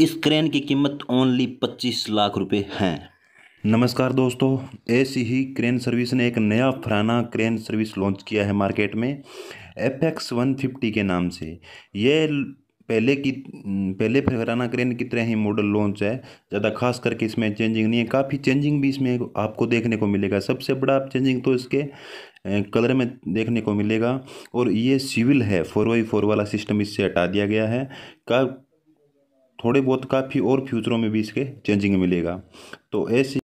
इस क्रेन की कीमत ओनली पच्चीस लाख रुपए हैं नमस्कार दोस्तों ऐसी ही क्रेन सर्विस ने एक नया फराना क्रेन सर्विस लॉन्च किया है मार्केट में एफ एक्स वन फिफ्टी के नाम से ये पहले की पहले फराना क्रेन की तरह ही मॉडल लॉन्च है ज़्यादा खास करके इसमें चेंजिंग नहीं है काफ़ी चेंजिंग भी इसमें आपको देखने को मिलेगा सबसे बड़ा चेंजिंग तो इसके कलर में देखने को मिलेगा और ये सिविल है फोर बाई फोर वाला सिस्टम इससे हटा दिया गया है का थोड़े बहुत काफ़ी और फ्यूचरों में भी इसके चेंजिंग मिलेगा तो ऐसी